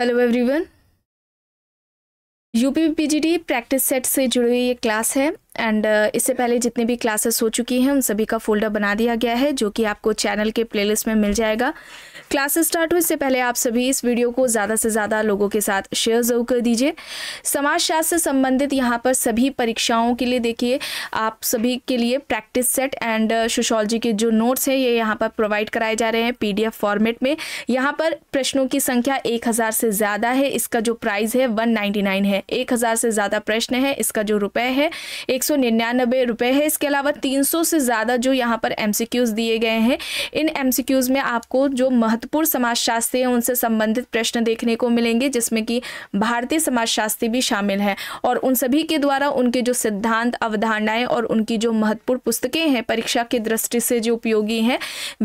hello everyone UP PGT practice set से जुड़ी हुई ये क्लास है एंड uh, इससे पहले जितने भी क्लासेस हो चुकी हैं उन सभी का फोल्डर बना दिया गया है जो कि आपको चैनल के प्लेलिस्ट में मिल जाएगा क्लासेस स्टार्ट हुए इससे पहले आप सभी इस वीडियो को ज़्यादा से ज़्यादा लोगों के साथ शेयर ज़रूर कर दीजिए समाजशास्त्र से संबंधित यहाँ पर सभी परीक्षाओं के लिए देखिए आप सभी के लिए प्रैक्टिस सेट एंड सोशोलॉजी के जो नोट्स हैं ये यहाँ पर प्रोवाइड कराए जा रहे हैं पी फॉर्मेट में यहाँ पर प्रश्नों की संख्या एक हज़ार से ज़्यादा है इसका जो प्राइस है वन है एक हज़ार से ज़्यादा प्रश्न है इसका जो रुपये है एक सौ निन्यानबे रुपये है इसके अलावा तीन सौ से ज़्यादा जो यहाँ पर एम दिए गए हैं इन एम में आपको जो महत्वपूर्ण समाजशास्त्री हैं उनसे संबंधित प्रश्न देखने को मिलेंगे जिसमें कि भारतीय समाजशास्त्री भी शामिल है और उन सभी के द्वारा उनके जो सिद्धांत अवधारणाएं और उनकी जो महत्वपूर्ण पुस्तकें हैं परीक्षा की दृष्टि से जो उपयोगी हैं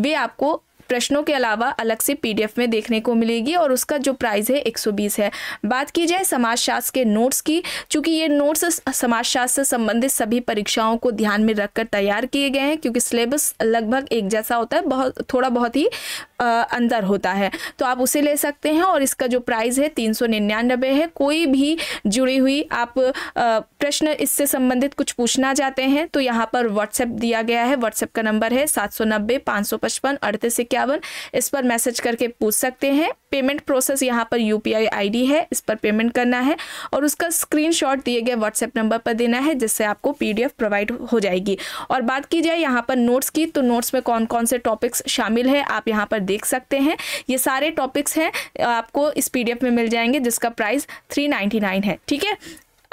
वे आपको प्रश्नों के अलावा अलग से पी में देखने को मिलेगी और उसका जो प्राइस है एक है बात की जाए समाजशास्त्र के नोट्स की चूँकि ये नोट्स समाजशास्त्र से संबंधित सभी परीक्षाओं को ध्यान में रखकर तैयार किए गए हैं क्योंकि सिलेबस लगभग एक जैसा होता है बहुत थोड़ा बहुत ही अंदर होता है तो आप उसे ले सकते हैं और इसका जो प्राइस है तीन सौ निन्यानबे है कोई भी जुड़ी हुई आप प्रश्न इससे संबंधित कुछ पूछना चाहते हैं तो यहाँ पर व्हाट्सएप दिया गया है व्हाट्सएप का नंबर है सात सौ नब्बे पाँच सौ पचपन अड़तीस इक्यावन इस पर मैसेज करके पूछ सकते हैं पेमेंट प्रोसेस यहाँ पर यू पी आई है इस पर पेमेंट करना है और उसका स्क्रीनशॉट दिए गए व्हाट्सएप नंबर पर देना है जिससे आपको पीडीएफ प्रोवाइड हो जाएगी और बात की जाए यहाँ पर नोट्स की तो नोट्स में कौन कौन से टॉपिक्स शामिल है आप यहाँ पर देख सकते हैं ये सारे टॉपिक्स हैं आपको इस पी में मिल जाएंगे जिसका प्राइस थ्री है ठीक है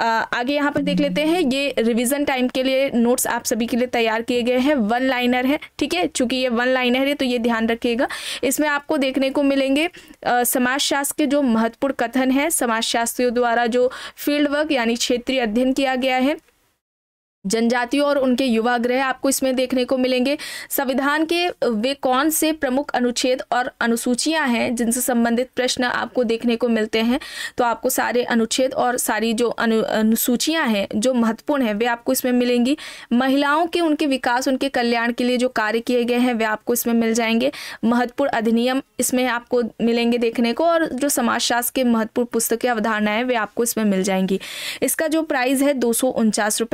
आगे यहाँ पर देख लेते हैं ये रिवीजन टाइम के लिए नोट्स आप सभी के लिए तैयार किए गए हैं वन लाइनर है ठीक है चूंकि ये वन लाइनर है तो ये ध्यान रखिएगा इसमें आपको देखने को मिलेंगे समाजशास्त्र के जो महत्वपूर्ण कथन है समाजशास्त्रियों द्वारा जो फील्ड वर्क यानी क्षेत्रीय अध्ययन किया गया है जनजातियों और उनके युवा ग्रह आपको इसमें देखने को मिलेंगे संविधान के वे कौन से प्रमुख अनुच्छेद और अनुसूचियां हैं जिनसे संबंधित प्रश्न आपको देखने को मिलते हैं तो आपको सारे अनुच्छेद और सारी जो अनु अनुसूचियाँ हैं जो महत्वपूर्ण हैं वे आपको इसमें मिलेंगी महिलाओं के उनके विकास उनके कल्याण के लिए जो कार्य किए गए हैं वे आपको इसमें मिल जाएंगे महत्वपूर्ण अधिनियम इसमें आपको मिलेंगे देखने को और जो समाजशास्त्र के महत्वपूर्ण पुस्तकें अवधारणाएं वे आपको इसमें मिल जाएंगी इसका जो प्राइस है दो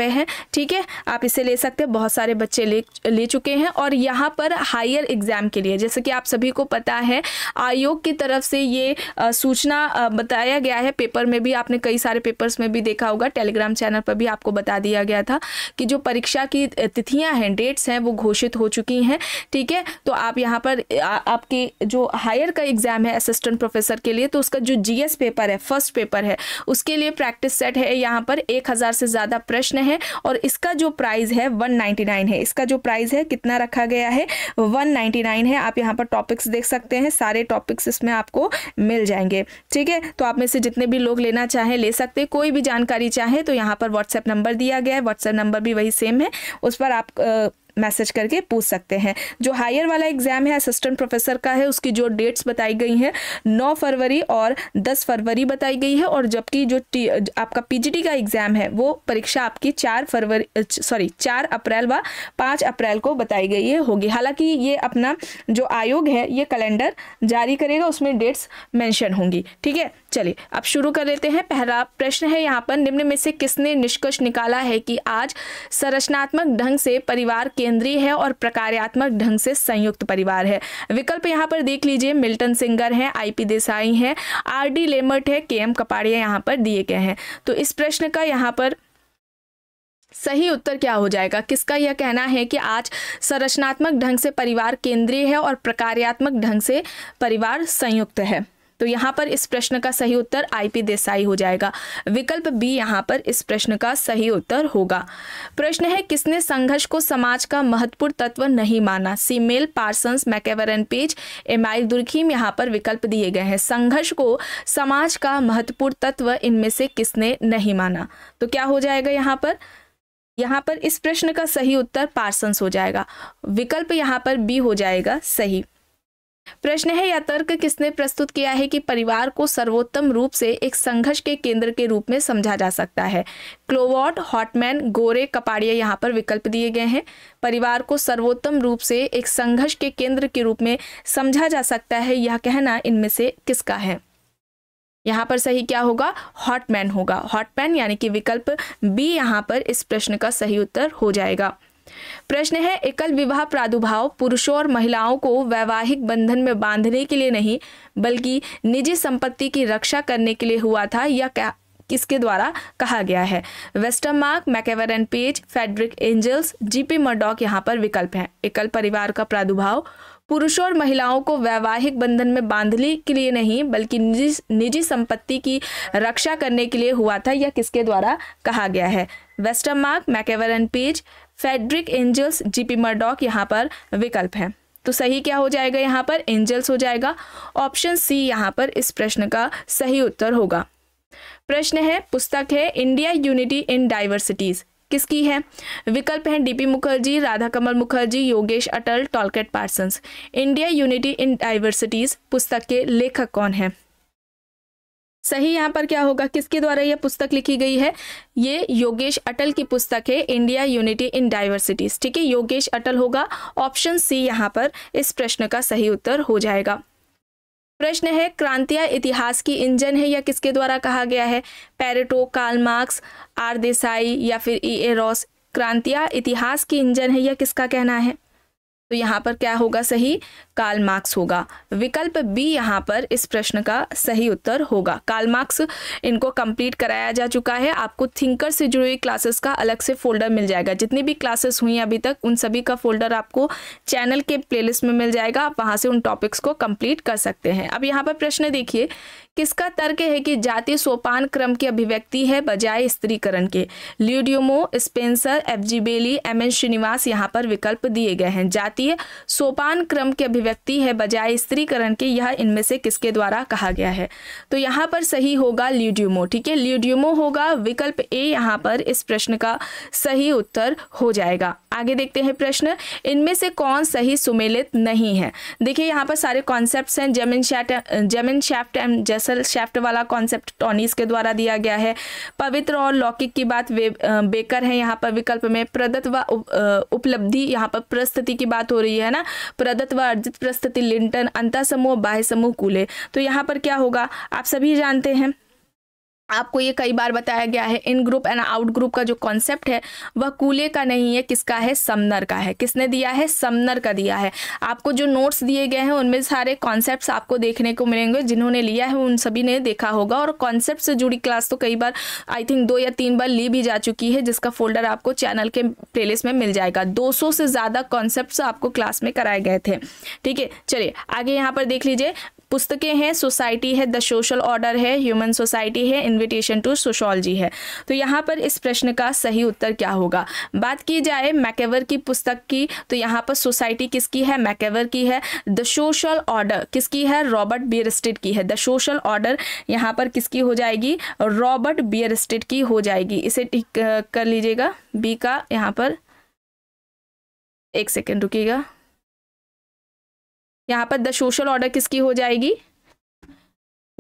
है ठीक ठीक है आप इसे ले सकते हैं बहुत सारे बच्चे ले ले चुके हैं और यहाँ पर हायर एग्ज़ाम के लिए जैसे कि आप सभी को पता है आयोग की तरफ से ये आ, सूचना आ, बताया गया है पेपर में भी आपने कई सारे पेपर्स में भी देखा होगा टेलीग्राम चैनल पर भी आपको बता दिया गया था कि जो परीक्षा की तिथियाँ हैं डेट्स हैं वो घोषित हो चुकी हैं ठीक है तो आप यहाँ पर आपके आपकी जो हायर का एग्ज़ाम है असिस्टेंट प्रोफेसर के लिए तो उसका जो जीएस पेपर है फर्स्ट पेपर है उसके लिए प्रैक्टिस सेट है यहाँ पर एक हज़ार से ज़्यादा प्रश्न है और इस इसका जो प्राइस है 199 है इसका जो प्राइस है कितना रखा गया है 199 है आप यहाँ पर टॉपिक्स देख सकते हैं सारे टॉपिक्स इसमें आपको मिल जाएंगे ठीक है तो आप में से जितने भी लोग लेना चाहें ले सकते हैं कोई भी जानकारी चाहे तो यहाँ पर व्हाट्सएप नंबर दिया गया है व्हाट्सएप नंबर भी वही सेम है उस पर आप आ, मैसेज करके पूछ सकते हैं जो हायर वाला एग्ज़ाम है असिस्टेंट प्रोफेसर का है उसकी जो डेट्स बताई गई हैं नौ फरवरी और दस फरवरी बताई गई है और जबकि जो टी, आपका पीजीटी का एग्ज़ाम है वो परीक्षा आपकी चार फरवरी सॉरी चार अप्रैल व पाँच अप्रैल को बताई गई है होगी हालांकि ये अपना जो आयोग है ये कैलेंडर जारी करेगा उसमें डेट्स मैंशन होंगी ठीक है चलिए अब शुरू कर लेते हैं पहला प्रश्न है यहाँ पर निम्न में से किसने निष्कर्ष निकाला है कि आज संरचनात्मक ढंग से परिवार केंद्रीय है और प्रकार्यात्मक ढंग से संयुक्त परिवार है विकल्प यहाँ पर देख लीजिए मिल्टन सिंगर हैं आईपी देसाई हैं आर डी लेमर्ट है के एम कपाड़िया यहाँ पर दिए गए हैं तो इस प्रश्न का यहाँ पर सही उत्तर क्या हो जाएगा किसका यह कहना है कि आज संरचनात्मक ढंग से परिवार केंद्रीय है और प्रकार्यात्मक ढंग से परिवार संयुक्त है तो यहाँ पर इस प्रश्न का सही उत्तर आईपी देसाई हो जाएगा विकल्प बी यहाँ पर इस प्रश्न का सही उत्तर होगा प्रश्न है किसने संघर्ष को समाज का महत्वपूर्ण तत्व नहीं माना Simmel Parsons MacIver Page M I Durkheim यहाँ पर विकल्प दिए गए हैं संघर्ष को समाज का महत्वपूर्ण तत्व इनमें से किसने नहीं माना तो क्या हो जाएगा यहाँ पर यहाँ पर इस प्रश्न का सही उत्तर पार्सन्स हो जाएगा विकल्प यहाँ पर बी हो जाएगा सही प्रश्न है यह तर्क किसने प्रस्तुत किया है कि परिवार को सर्वोत्तम रूप से एक संघर्ष के केंद्र के रूप में समझा जा सकता है क्लोवॉट हॉटमैन गोरे कपाड़िया यहाँ पर विकल्प दिए गए हैं परिवार को सर्वोत्तम रूप से एक संघर्ष के केंद्र के रूप में समझा जा सकता है यह कहना इनमें से किसका है यहाँ पर सही क्या होगा हॉटमैन होगा हॉटमैन यानी कि विकल्प बी यहाँ पर इस प्रश्न का सही उत्तर हो जाएगा प्रश्न है एकल विवाह प्रादुर्भाव पुरुषों और महिलाओं को वैवाहिक बंधन में बांधने के लिए नहीं बल्कि निजी संपत्ति की रक्षा करने के लिए हुआ था या क्या किसके द्वारा कहा गया है Westermarck MacIver and Page Friedrich Engels GP Murdock यहाँ पर विकल्प हैं एकल परिवार का प्रादुर्भाव पुरुषों और महिलाओं को वैवाहिक बंधन में बांधने के लिए नहीं बल्कि निजी निजी संपत्ति की रक्षा करने के लिए हुआ था यह किसके द्वारा कहा गया है Westermarck MacIver and Page Friedrich Engels GP Murdock यहाँ पर विकल्प है तो सही क्या हो जाएगा यहाँ पर एंजल्स हो जाएगा ऑप्शन सी यहाँ पर इस प्रश्न का सही उत्तर होगा प्रश्न है पुस्तक है इंडिया यूनिटी इन डाइवर्सिटीज़ किसकी है विकल्प हैं DP Mukherjee Radhakamal Mukherjee Yogesh Atal Talcott Parsons India unity in diversities पुस्तक के लेखक कौन हैं सही यहाँ पर क्या होगा किसके द्वारा यह पुस्तक लिखी गई है ये योगेश अटल की पुस्तक है इंडिया यूनिटी इन डाइवर्सिटीज ठीक है योगेश अटल होगा ऑप्शन सी यहाँ पर इस प्रश्न का सही उत्तर हो जाएगा प्रश्न है क्रांतिया इतिहास की इंजन है या किसके द्वारा कहा गया है Pareto Karl Marx R Desai या फिर ई ए रॉस क्रांतिया इतिहास की इंजन है या किसका कहना है तो यहाँ पर क्या होगा सही काल मार्क्स होगा विकल्प बी यहाँ पर इस प्रश्न का सही उत्तर होगा काल मार्क्स इनको कंप्लीट कराया जा चुका है आपको थिंकर से जुड़ी हुई क्लासेस का अलग से फोल्डर मिल जाएगा जितनी भी क्लासेस हुई अभी तक उन सभी का फोल्डर आपको चैनल के प्लेलिस्ट में मिल जाएगा आप वहाँ से उन टॉपिक्स को कंप्लीट कर सकते हैं अब यहाँ पर प्रश्न देखिए किसका तर्क है कि जाति सोपान क्रम की अभिव्यक्ति है बजाय स्त्रीकरण के ल्यूडियोमो Spencer F G Bailey Bailey M N Srinivas यहाँ पर विकल्प दिए गए हैं जातीय सोपान क्रम की अभिव्यक्ति है बजाय स्त्रीकरण के यह इनमें से किसके द्वारा कहा गया है तो यहाँ पर सही होगा ल्यूडियोमो ठीक है ल्यूडियोमो होगा विकल्प ए यहाँ पर इस प्रश्न का सही उत्तर हो जाएगा आगे देखते हैं प्रश्न इनमें से कौन सही सुमेलित नहीं है देखिए यहाँ पर सारे कॉन्सेप्ट हैं जेमिन शैट जेमिन शैफ्ट एंड असल शेफ्ट वाला कॉन्सेप्ट टॉनिस के द्वारा दिया गया है पवित्र और लौकिक की बात बेकर है यहाँ पर विकल्प में प्रदत्त व उपलब्धि यहाँ पर प्रस्तुति की बात हो रही है ना प्रदत्त व अर्जित प्रस्तुति लिंटन अंतर समूह बाह्य समूह कूले तो यहाँ पर क्या होगा आप सभी जानते हैं आपको ये कई बार बताया गया है in group and out group का जो कॉन्सेप्ट है वह कूले का नहीं है किसका है समनर का है किसने दिया है समनर का दिया है आपको जो नोट्स दिए गए हैं उनमें सारे कॉन्सेप्ट्स आपको देखने को मिलेंगे जिन्होंने लिया है उन सभी ने देखा होगा और कॉन्सेप्ट से जुड़ी क्लास तो कई बार आई थिंक दो या तीन बार ली भी जा चुकी है जिसका फोल्डर आपको चैनल के प्ले में मिल जाएगा दो से ज़्यादा कॉन्सेप्ट आपको क्लास में कराए गए थे ठीक है चलिए आगे यहाँ पर देख लीजिए पुस्तकें हैं सोसाइटी है द सोशल ऑर्डर है ह्यूमन सोसाइटी है इन्विटेशन टू सोशोलॉजी है तो यहाँ पर इस प्रश्न का सही उत्तर क्या होगा बात की जाए मैकेवर की पुस्तक की तो यहाँ पर सोसाइटी किसकी है मैकेवर की है द सोशल ऑर्डर किसकी है रॉबर्ट बियरस्टेड की है द सोशल ऑर्डर यहाँ पर किसकी हो जाएगी रॉबर्ट बियरस्टेड की हो जाएगी इसे कर लीजिएगा बी का यहाँ पर एक सेकेंड रुकीगा यहाँ पर द सोशल ऑर्डर किसकी हो जाएगी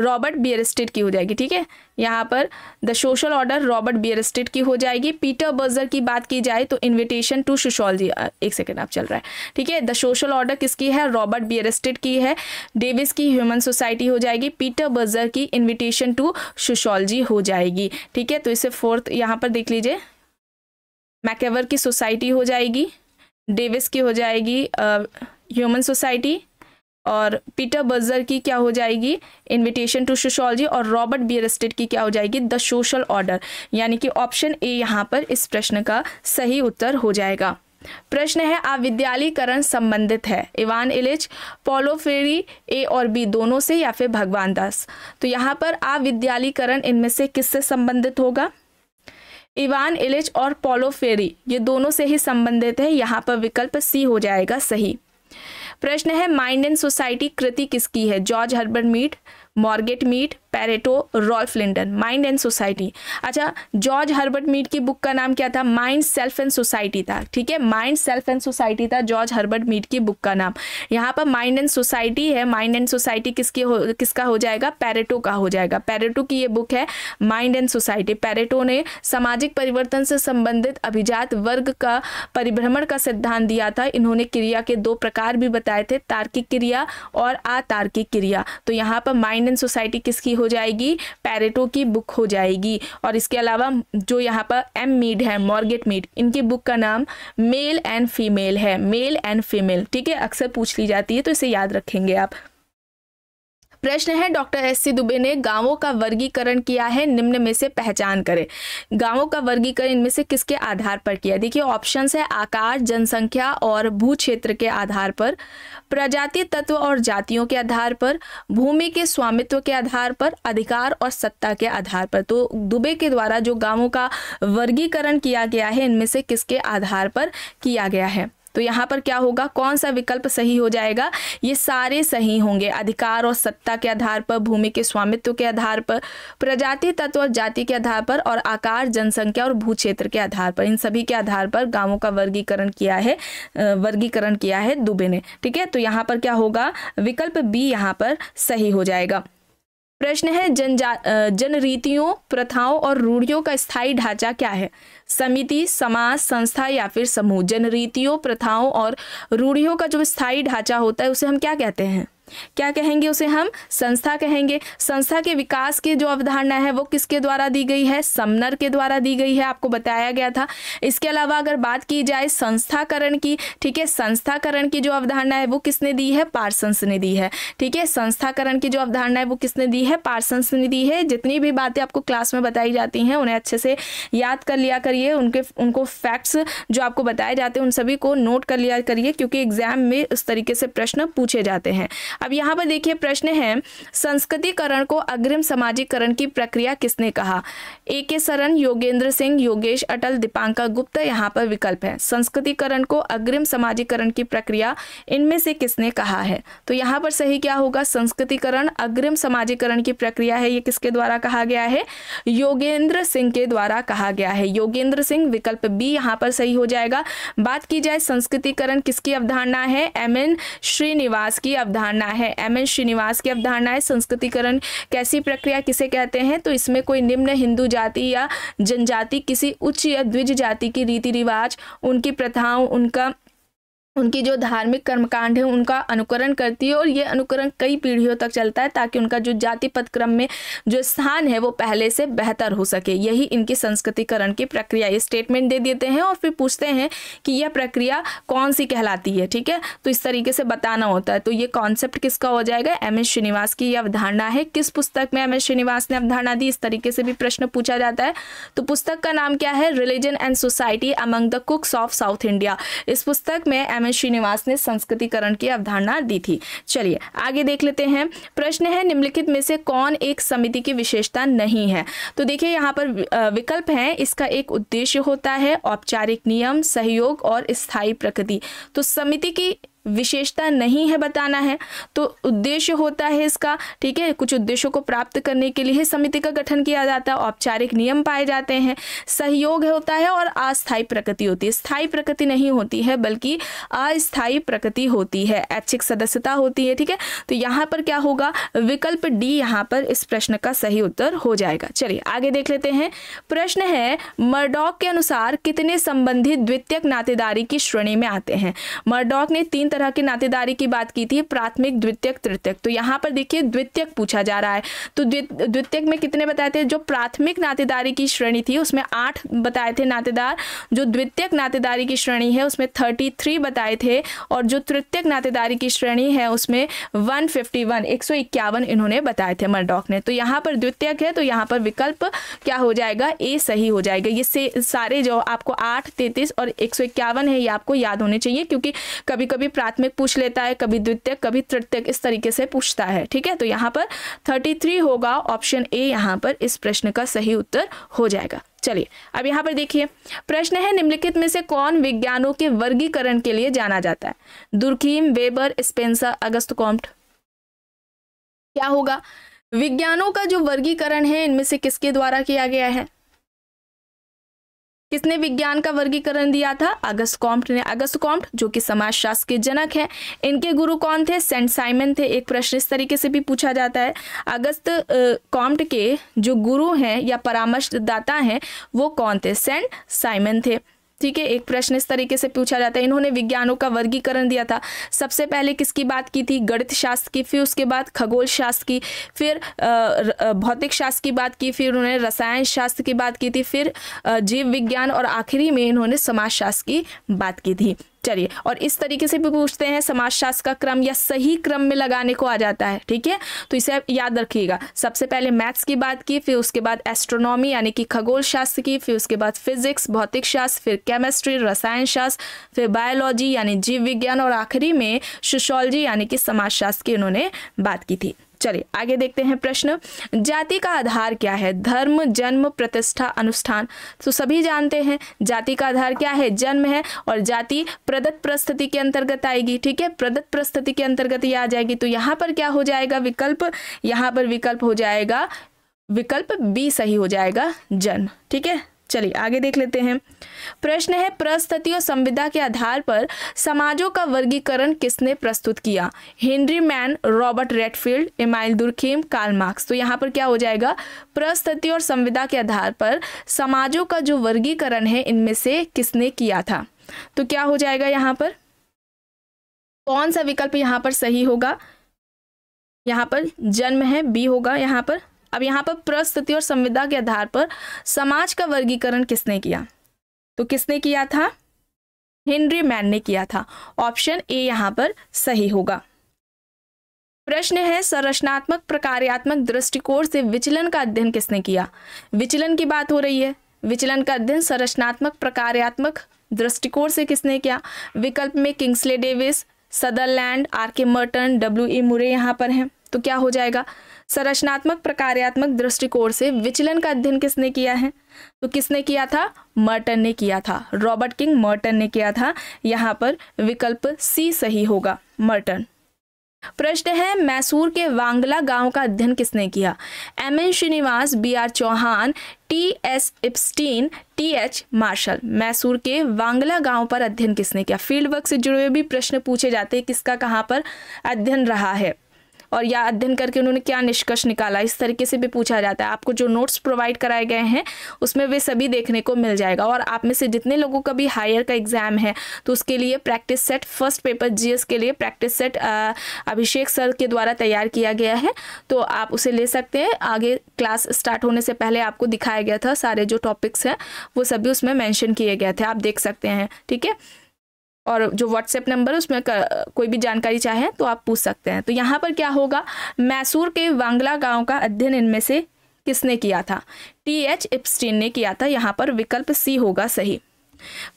रॉबर्ट बियरस्टेड की हो जाएगी ठीक है यहाँ पर the social order Robert Bierstedt की हो जाएगी पीटर बर्जर की बात की जाए तो इनविटेशन टू सोशोलॉजी एक सेकेंड आप चल रहा है ठीक है द सोशल ऑर्डर किसकी है रॉबर्ट बियरस्टेड की है डेविस की ह्यूमन सोसाइटी हो जाएगी पीटर बर्जर की इन्विटेशन टू सोशोलॉजी हो जाएगी ठीक है तो इसे फोर्थ यहाँ पर देख लीजिए मैकेवर की सोसाइटी हो जाएगी डेविस की हो जाएगी ह्यूमन सोसाइटी और पीटर बर्जर की क्या हो जाएगी इनविटेशन टू सोशोलॉजी और रॉबर्ट बियरस्टेड की क्या हो जाएगी द सोशल ऑर्डर यानी कि ऑप्शन ए यहाँ पर इस प्रश्न का सही उत्तर हो जाएगा प्रश्न है अविद्यालयकरण संबंधित है इवान इलिच पोलोफेरी ए और बी दोनों से या फिर भगवान दास तो यहाँ पर अविद्यालयकरण इनमें से किससे संबंधित होगा इवान इलिच और पोलोफेरी ये दोनों से ही संबंधित है यहाँ पर विकल्प सी हो जाएगा सही प्रश्न है माइंड एंड सोसाइटी कृति किसकी है George Herbert Mead Margaret Mead Pareto Ralph Linton mind and society अच्छा जॉर्ज हर्बर्ट मीड की बुक का नाम क्या था माइंड सेल्फ एंड सोसाइटी था ठीक है माइंड सेल्फ एंड सोसाइटी था जॉर्ज हर्बर्ट मीड की बुक का नाम यहाँ पर माइंड एंड सोसाइटी है माइंड एंड सोसाइटी किसकी हो किसका हो जाएगा पैरेटो का हो जाएगा पैरेटो की ये बुक है माइंड एंड सोसाइटी पैरेटो ने सामाजिक परिवर्तन से संबंधित अभिजात वर्ग का परिभ्रमण का सिद्धांत दिया था इन्होंने क्रिया के दो प्रकार भी बताए थे तार्किक क्रिया और अतार्किक क्रिया तो यहाँ पर माइंड एंड सोसाइटी किसकी हो हो जाएगी पैरेटो की बुक हो जाएगी और इसके अलावा जो यहाँ पर एम मीड है मॉर्गेट मीड इनकी बुक का नाम मेल एंड फीमेल है मेल एंड फीमेल ठीक है अक्सर पूछ ली जाती है तो इसे याद रखेंगे आप प्रश्न है डॉक्टर एस सी दुबे ने गांवों का वर्गीकरण किया है निम्न में से पहचान करें गांवों का वर्गीकरण इनमें से किसके आधार पर किया देखिए ऑप्शन है आकार जनसंख्या और भू क्षेत्र के आधार पर प्रजाति तत्व और जातियों के आधार पर भूमि के स्वामित्व के आधार पर अधिकार और सत्ता के आधार पर तो दुबे के द्वारा जो गांवों का वर्गीकरण किया गया है इनमें से किसके आधार पर किया गया है तो यहाँ पर क्या होगा कौन सा विकल्प सही हो जाएगा ये सारे सही होंगे अधिकार और सत्ता के आधार पर भूमि के स्वामित्व के आधार पर प्रजाति तत्व और जाति के आधार पर और आकार जनसंख्या और भू क्षेत्र के आधार पर इन सभी के आधार पर गाँवों का वर्गीकरण किया है वर्गीकरण किया है दुबे ने ठीक है तो यहाँ पर क्या होगा विकल्प बी यहाँ पर सही हो जाएगा प्रश्न है जनजा जन रीतियों प्रथाओं और रूढ़ियों का स्थायी ढांचा क्या है समिति समाज संस्था या फिर समूह जन रीतियों प्रथाओं और रूढ़ियों का जो स्थायी ढांचा होता है उसे हम क्या कहते हैं क्या कहेंगे उसे हम संस्था कहेंगे संस्था के विकास की जो अवधारणा है वो किसके द्वारा दी गई है समनर के द्वारा दी गई है आपको बताया गया था इसके अलावा अगर बात की जाए संस्थाकरण की ठीक है संस्थाकरण की जो अवधारणा है वो किसने दी है पार्संस ने दी है ठीक है संस्थाकरण की जो अवधारणा है वो किसने दी है पार्सन्स ने दी है जितनी भी बातें आपको क्लास में बताई जाती हैं उन्हें अच्छे से याद कर लिया करिए उनके उनको फैक्ट्स जो आपको बताए जाते हैं उन सभी को नोट कर लिया करिए क्योंकि एग्जाम में उस तरीके से प्रश्न पूछे जाते हैं अब यहाँ पर देखिए प्रश्न है संस्कृतिकरण को अग्रिम समाजीकरण की प्रक्रिया किसने कहा ए के सरन योगेंद्र सिंह योगेश अटल दीपांका गुप्ता यहाँ पर विकल्प है संस्कृतिकरण को अग्रिम समाजीकरण की प्रक्रिया इनमें से किसने कहा है तो यहाँ पर सही क्या होगा संस्कृतिकरण अग्रिम समाजीकरण की प्रक्रिया है ये किसके द्वारा कहा गया है योगेंद्र सिंह के द्वारा कहा गया है योगेंद्र सिंह विकल्प बी यहाँ पर सही हो जाएगा बात की जाए संस्कृतिकरण किसकी अवधारणा है एम एन श्रीनिवास की अवधारणा करना है एम एन श्रीनिवास की अवधारणाएं संस्कृतिकरण कैसी प्रक्रिया किसे कहते हैं तो इसमें कोई निम्न हिंदू जाति या जनजाति किसी उच्च या द्विज जाति की रीति रिवाज उनकी प्रथाओं उनका उनकी जो धार्मिक कर्मकांड है उनका अनुकरण करती है और ये अनुकरण कई पीढ़ियों तक चलता है ताकि उनका जो जाति पदक्रम में जो स्थान है वो पहले से बेहतर हो सके यही इनकी संस्कृतिकरण की प्रक्रिया ये स्टेटमेंट दे देते हैं और फिर पूछते हैं कि यह प्रक्रिया कौन सी कहलाती है ठीक है तो इस तरीके से बताना होता है तो ये कॉन्सेप्ट किसका हो जाएगा एम एस श्रीनिवास की यह अवधारणा है किस पुस्तक में एम एस श्रीनिवास ने अवधारणा दी इस तरीके से भी प्रश्न पूछा जाता है तो पुस्तक का नाम क्या है religion and society among the Coorgs of South India इस पुस्तक में एम एम एस श्रीनिवास ने संस्कृतिकरण की अवधारणा दी थी चलिए आगे देख लेते हैं प्रश्न है निम्नलिखित में से कौन एक समिति की विशेषता नहीं है तो देखिए यहाँ पर विकल्प हैं इसका एक उद्देश्य होता है औपचारिक नियम सहयोग और स्थायी प्रकृति तो समिति की विशेषता नहीं है बताना है तो उद्देश्य होता है इसका ठीक है कुछ उद्देश्यों को प्राप्त करने के लिए समिति का गठन किया जाता है औपचारिक नियम पाए जाते हैं सहयोग होता है और अस्थायी प्रकृति होती है स्थायी प्रकृति नहीं होती है बल्कि अस्थायी प्रकृति होती है ऐच्छिक सदस्यता होती है ठीक है तो यहाँ पर क्या होगा विकल्प डी यहाँ पर इस प्रश्न का सही उत्तर हो जाएगा चलिए आगे देख लेते हैं प्रश्न है मर्डॉक के अनुसार कितने संबंधित द्वितीय नातेदारी की श्रेणी में आते हैं मर्डॉक ने तीन तरह के नातेदारी की बात की थी प्राथमिक द्वितीयक तृतीयक तो यहाँ पर देखिए द्वितीयक पूछा जा रहा है तो द्वितीयक में कितने बताए थे जो प्राथमिक नातेदारी की श्रेणी थी उसमें आठ बताए थे नातेदार जो द्वितीयक नातेदारी की श्रेणी है उसमें थर्टी थ्री बताए थे और जो तृतीयक नातेदारी की श्रेणी है उसमें वन फिफ्टी वन एक सौ इक्यावन इन्होंने बताए थे मरडॉक ने तो यहाँ पर द्वितीयक है तो यहाँ पर विकल्प क्या हो जाएगा ए सही हो जाएगा ये सारे जो आपको आठ तैतीस और एक सौ इक्यावन है ये आपको याद होने चाहिए क्योंकि कभी कभी प्राथमिक पूछ लेता है कभी द्वितीय कभी तृतीय इस तरीके से पूछता है ठीक है तो यहाँ पर थर्टी थ्री होगा ऑप्शन ए यहाँ पर इस प्रश्न का सही उत्तर हो जाएगा चलिए अब यहाँ पर देखिए प्रश्न है निम्नलिखित में से कौन विज्ञानों के वर्गीकरण के लिए जाना जाता है Durkheim Weber Spencer August Comte क्या होगा विज्ञानों का जो वर्गीकरण है इनमें से किसके द्वारा किया गया है किसने विज्ञान का वर्गीकरण दिया था अगस्त कॉम्प्ट ने अगस्त कॉम्प्ट जो कि समाजशास्त्र के जनक हैं इनके गुरु कौन थे सेंट साइमन थे एक प्रश्न इस तरीके से भी पूछा जाता है अगस्त कॉम्प्ट के जो गुरु हैं या परामर्शदाता हैं वो कौन थे सेंट साइमन थे ठीक है एक प्रश्न इस तरीके से पूछा जाता है इन्होंने विज्ञानों का वर्गीकरण दिया था सबसे पहले किसकी बात की थी गणित शास्त्र की फिर उसके बाद खगोल शास्त्र की फिर भौतिक शास्त्र की बात की फिर उन्होंने रसायन शास्त्र की बात की थी फिर जीव विज्ञान और आखिरी में इन्होंने समाज शास्त्र की बात की थी चलिए और इस तरीके से भी पूछते हैं समाजशास्त्र का क्रम या सही क्रम में लगाने को आ जाता है ठीक है तो इसे आप याद रखिएगा सबसे पहले मैथ्स की बात की फिर उसके बाद एस्ट्रोनॉमी यानी कि खगोल शास्त्र की फिर उसके बाद फिजिक्स भौतिक शास्त्र फिर केमिस्ट्री रसायन शास्त्र फिर बायोलॉजी यानी जीव विज्ञान और आखिरी में सोशोलॉजी यानी कि समाजशास्त्र की उन्होंने बात की थी चलिए आगे देखते हैं प्रश्न जाति का आधार क्या है धर्म जन्म प्रतिष्ठा अनुष्ठान तो सभी जानते हैं जाति का आधार क्या है जन्म है और जाति प्रदत्त प्रस्तुति के अंतर्गत आएगी ठीक है प्रदत्त प्रस्तुति के अंतर्गत ये आ जाएगी तो यहाँ पर क्या हो जाएगा विकल्प यहाँ पर विकल्प हो जाएगा विकल्प बी सही हो जाएगा जन्म ठीक है चलिए आगे देख लेते हैं प्रश्न है प्रस्तुति और संविदा के आधार पर समाजों का वर्गीकरण किसने प्रस्तुत किया Henry Maine Robert Redfield Emile Durkheim Karl Marx तो यहाँ पर क्या हो जाएगा प्रस्तुति और संविदा के आधार पर समाजों का जो वर्गीकरण है इनमें से किसने किया था तो क्या हो जाएगा यहाँ पर कौन सा विकल्प यहाँ पर सही होगा यहाँ पर जन्म है बी होगा यहाँ पर अब यहाँ पर प्रस्तुति और संविदा के आधार पर समाज का वर्गीकरण किसने किया तो किसने किया था हेनरी मैन ने किया था ऑप्शन ए यहाँ पर सही होगा प्रश्न है संरचनात्मक प्रकार्यात्मक दृष्टिकोण से विचलन का अध्ययन किसने किया विचलन की बात हो रही है विचलन का अध्ययन संरचनात्मक प्रकार्यात्मक दृष्टिकोण से किसने किया विकल्प में Kingsley Davis Sutherland R K Merton W E Murray यहाँ पर हैं तो क्या हो जाएगा संरचनात्मक प्रकार्यात्मक दृष्टिकोण से विचलन का अध्ययन किसने किया है तो किसने किया था मर्टन ने किया था रॉबर्ट किंग मर्टन ने किया था यहाँ पर विकल्प सी सही होगा मर्टन प्रश्न है मैसूर के वांगला गांव का अध्ययन किसने किया M N Srinivas B R Chauhan T S Epstein T H Marshall Mysore के वांगला गांव पर अध्ययन किसने किया फील्ड वर्क से जुड़े हुए भी प्रश्न पूछे जाते हैं किसका कहां पर अध्ययन रहा है और या अध्ययन करके उन्होंने क्या निष्कर्ष निकाला इस तरीके से भी पूछा जाता है आपको जो नोट्स प्रोवाइड कराए गए हैं उसमें वे सभी देखने को मिल जाएगा और आप में से जितने लोगों का भी हायर का एग्ज़ाम है तो उसके लिए practice set first paper GS के लिए प्रैक्टिस सेट अभिषेक सर के द्वारा तैयार किया गया है तो आप उसे ले सकते हैं आगे क्लास स्टार्ट होने से पहले आपको दिखाया गया था सारे जो टॉपिक्स हैं वो सभी उसमें मैंशन किए गए थे आप देख सकते हैं ठीक है और जो व्हाट्सएप नंबर उसमें कर, कोई भी जानकारी चाहे तो आप पूछ सकते हैं तो यहाँ पर क्या होगा मैसूर के वांगला गांव का अध्ययन इनमें से किसने किया था टी एच इप्सटीन ने किया था यहाँ पर विकल्प सी होगा सही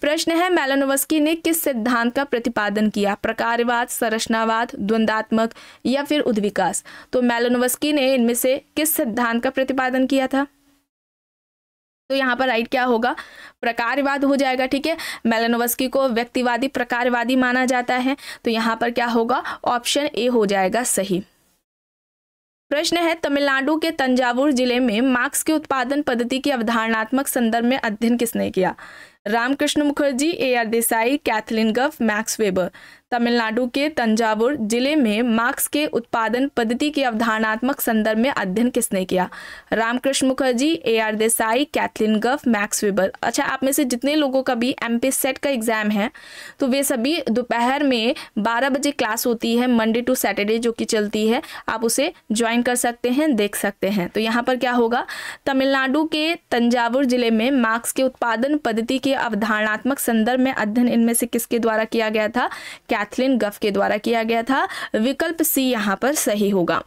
प्रश्न है मैलानोवस्की ने किस सिद्धांत का प्रतिपादन किया प्रकारवाद संरचनावाद द्वंदात्मक या फिर उद्विकास तो मैलानोवस्की ने इनमें से किस सिद्धांत का प्रतिपादन किया था तो यहाँ पर राइट क्या होगा प्रकारवाद हो जाएगा ठीक है मेलेनोवस्की को व्यक्तिवादी प्रकारवादी माना जाता है तो यहाँ पर क्या होगा ऑप्शन ए हो जाएगा सही प्रश्न है तमिलनाडु के तंजावुर जिले में मार्क्स के उत्पादन पद्धति की अवधारणात्मक संदर्भ में अध्ययन किसने किया Ramkrishna Mukherjee A R Desai Kathleen Gough Max Weber Tamil Nadu के तंजावुर जिले में मार्क्स के उत्पादन पद्धति के अवधारणात्मक संदर्भ में अध्ययन किसने किया Ramkrishna Mukherjee A R Desai Kathleen Gough Max Weber अच्छा आप में से जितने लोगों का भी एम सेट का एग्ज़ाम है तो वे सभी दोपहर में बारह बजे क्लास होती है मंडे टू सैटरडे जो कि चलती है आप उसे ज्वाइन कर सकते हैं देख सकते हैं तो यहाँ पर क्या होगा तमिलनाडु के तंजावुर जिले में मार्क्स के उत्पादन पद्धति के अवधारणात्मक संदर्भ में अध्ययन इनमें से किसके द्वारा किया गया था कैथलिन गफ के द्वारा किया गया था विकल्प सी यहाँ पर सही होगा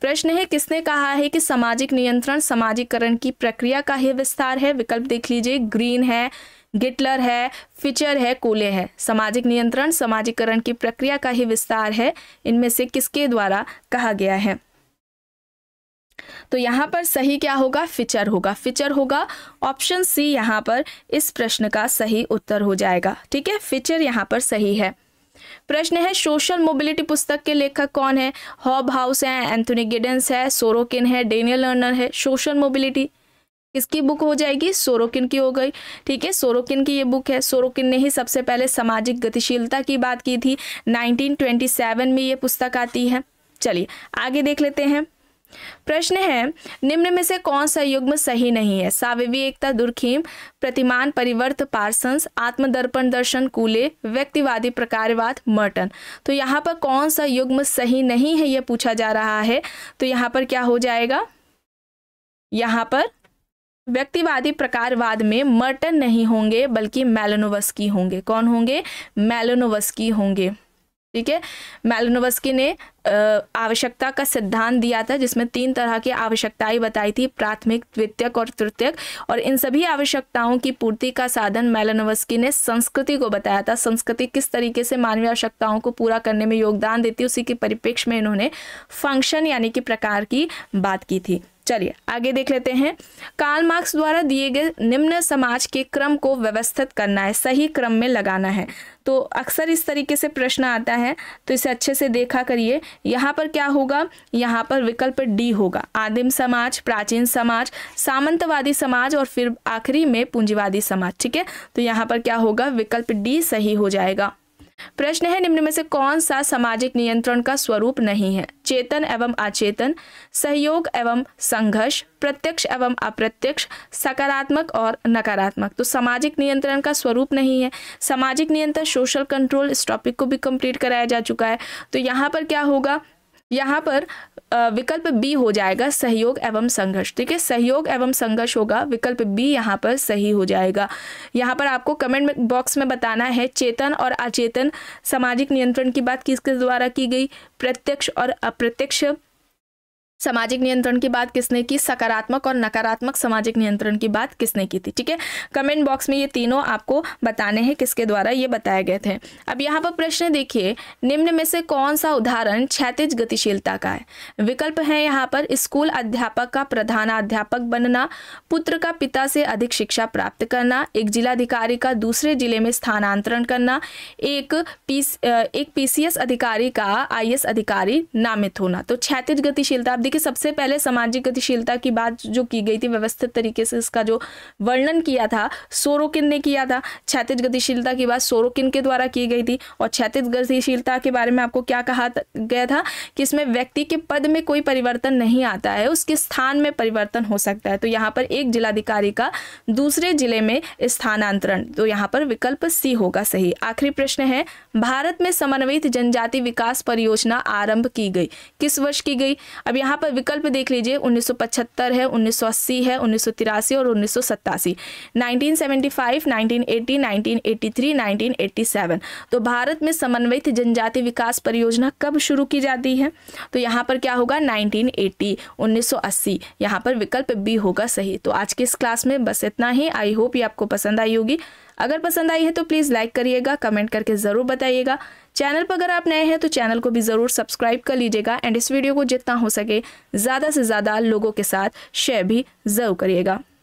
प्रश्न है किसने कहा है कि सामाजिक नियंत्रण समाजीकरण की प्रक्रिया का ही विस्तार है विकल्प देख लीजिए ग्रीन है गिटलर है फिचर है कोले है सामाजिक नियंत्रण समाजीकरण की प्रक्रिया का ही विस्तार है इनमें से किसके द्वारा कहा गया है तो यहां पर सही क्या होगा फिचर होगा फिचर होगा ऑप्शन सी यहां पर इस प्रश्न का सही उत्तर हो जाएगा ठीक है फिचर यहां पर सही है प्रश्न है सोशल मोबिलिटी पुस्तक के लेखक कौन है हॉब हाउस है एंथोनी गिडेंस है सोरोकिन है डेनियल लर्नर है सोशल मोबिलिटी किसकी बुक हो जाएगी सोरोकिन की हो गई ठीक है सोरोकिन की ये बुक है सोरोकिन ने ही सबसे पहले सामाजिक गतिशीलता की बात की थी 1927 में ये पुस्तक आती है चलिए आगे देख लेते हैं प्रश्न है निम्न में से कौन सा युग्म सही नहीं है साविवी एकता दुर्खीम प्रतिमान परिवर्त पार्सन्स आत्मदर्पण दर्शन कूले व्यक्तिवादी प्रकारवाद मर्टन तो यहाँ पर कौन सा युग्म सही नहीं है यह पूछा जा रहा है तो यहाँ पर क्या हो जाएगा यहाँ पर व्यक्तिवादी प्रकारवाद में मर्टन नहीं होंगे बल्कि मेलोनोवस्की होंगे कौन होंगे मेलोनोवस्की होंगे ठीक है मेलोनोवस्की ने आवश्यकता का सिद्धांत दिया था जिसमें तीन तरह की आवश्यकताएं बताई थी प्राथमिक द्वितीयक और तृतीयक और इन सभी आवश्यकताओं की पूर्ति का साधन मेलोनोवस्की ने संस्कृति को बताया था संस्कृति किस तरीके से मानवीय आवश्यकताओं को पूरा करने में योगदान देती उसी के परिप्रेक्ष्य में इन्होंने फंक्शन यानी कि प्रकार की बात की थी चलिए आगे देख लेते हैं कार्ल मार्क्स द्वारा दिए गए निम्न समाज के क्रम को व्यवस्थित करना है सही क्रम में लगाना है तो अक्सर इस तरीके से प्रश्न आता है तो इसे अच्छे से देखा करिए यहाँ पर क्या होगा यहाँ पर विकल्प डी होगा आदिम समाज प्राचीन समाज सामंतवादी समाज और फिर आखिरी में पूंजीवादी समाज ठीक है तो यहाँ पर क्या होगा विकल्प डी सही हो जाएगा प्रश्न है निम्न में से कौन सा सामाजिक नियंत्रण का स्वरूप नहीं है चेतन एवं अचेतन सहयोग एवं संघर्ष प्रत्यक्ष एवं अप्रत्यक्ष सकारात्मक और नकारात्मक तो सामाजिक नियंत्रण का स्वरूप नहीं है सामाजिक नियंत्रण सोशल कंट्रोल इस टॉपिक को भी कंप्लीट कराया जा चुका है तो यहाँ पर क्या होगा यहाँ पर विकल्प बी हो जाएगा सहयोग एवं संघर्ष ठीक है सहयोग एवं संघर्ष होगा विकल्प बी यहाँ पर सही हो जाएगा यहाँ पर आपको कमेंट बॉक्स में बताना है चेतन और अचेतन सामाजिक नियंत्रण की बात किसके द्वारा की गई प्रत्यक्ष और अप्रत्यक्ष सामाजिक नियंत्रण की बात किसने की सकारात्मक और नकारात्मक सामाजिक नियंत्रण की बात किसने की थी ठीक है कमेंट बॉक्स में ये तीनों आपको बताने हैं किसके द्वारा ये बताए गए थे अब यहाँ पर प्रश्न देखिए निम्न में से कौन सा उदाहरण क्षैतिज गतिशीलता का है विकल्प है यहाँ पर स्कूल अध्यापक का प्रधान अध्यापक बनना पुत्र का पिता से अधिक शिक्षा प्राप्त करना एक जिलाधिकारी का दूसरे जिले में स्थानांतरण करना एक पीस एक पीसीएस अधिकारी का आईएएस अधिकारी नामित होना तो क्षैतिज गतिशीलता आप कि सबसे पहले सामाजिक गतिशीलता की बात जो की गई थी व्यवस्थित तरीके से इसका जो वर्णन किया था सोरोकिन ने किया था क्षैतिज गतिशीलता की बात सोरोकिन के द्वारा की गई थी और क्षैतिज गतिशीलता के बारे में आपको क्या कहा गया था कि इसमें व्यक्ति के पद में कोई परिवर्तन नहीं आता है उसके स्थान में परिवर्तन हो सकता है तो यहाँ पर एक जिलाधिकारी का दूसरे जिले में स्थानांतरण तो यहाँ पर विकल्प सी होगा सही आखिरी प्रश्न है भारत में समन्वित जनजाति विकास परियोजना आरंभ की गई किस वर्ष की गई अब यहाँ यहाँ पर विकल्प देख लीजिए 1975 है 1980 है 1983 और 1987 1975 1980 1983 1987 तो भारत में समन्वित जनजाति विकास परियोजना कब शुरू की जाती है तो यहाँ पर क्या होगा 1980 1980 यहाँ पर विकल्प बी होगा सही तो आज के इस क्लास में बस इतना ही आई होप ये आपको पसंद आई होगी अगर पसंद आई है तो प्लीज़ लाइक करिएगा कमेंट करके ज़रूर बताइएगा चैनल पर अगर आप नए हैं तो चैनल को भी ज़रूर सब्सक्राइब कर लीजिएगा एंड इस वीडियो को जितना हो सके ज़्यादा से ज़्यादा लोगों के साथ शेयर भी ज़रूर करिएगा